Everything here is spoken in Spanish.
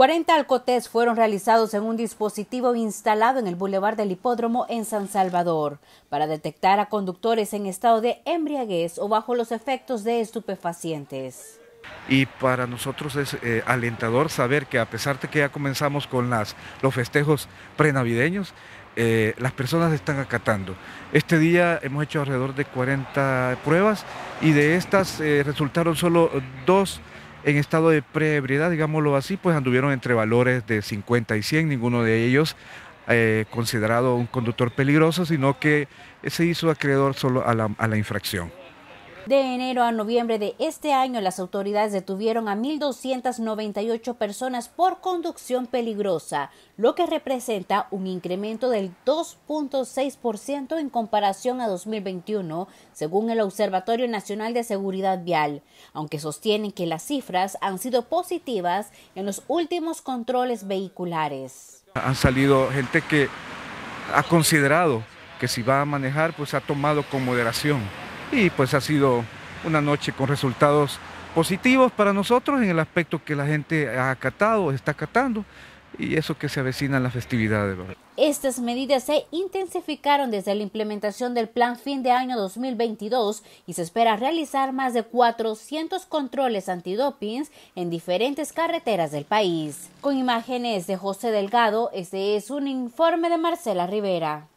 40 alcotés fueron realizados en un dispositivo instalado en el boulevard del hipódromo en San Salvador para detectar a conductores en estado de embriaguez o bajo los efectos de estupefacientes. Y para nosotros es eh, alentador saber que a pesar de que ya comenzamos con los festejos prenavideños, eh, las personas están acatando. Este día hemos hecho alrededor de 40 pruebas y de estas eh, resultaron solo dos en estado de preebriedad, digámoslo así, pues anduvieron entre valores de 50 y 100, ninguno de ellos eh, considerado un conductor peligroso, sino que se hizo acreedor solo a la infracción. De enero a noviembre de este año, las autoridades detuvieron a 1.298 personas por conducción peligrosa, lo que representa un incremento del 2.6% en comparación a 2021, según el Observatorio Nacional de Seguridad Vial, aunque sostienen que las cifras han sido positivas en los últimos controles vehiculares. Han salido gente que ha considerado que si va a manejar, pues ha tomado con moderación y pues ha sido una noche con resultados positivos para nosotros en el aspecto que la gente ha acatado, está acatando y eso que se avecina en las festividades. Estas medidas se intensificaron desde la implementación del plan fin de año 2022 y se espera realizar más de 400 controles antidopings en diferentes carreteras del país. Con imágenes de José Delgado, este es un informe de Marcela Rivera.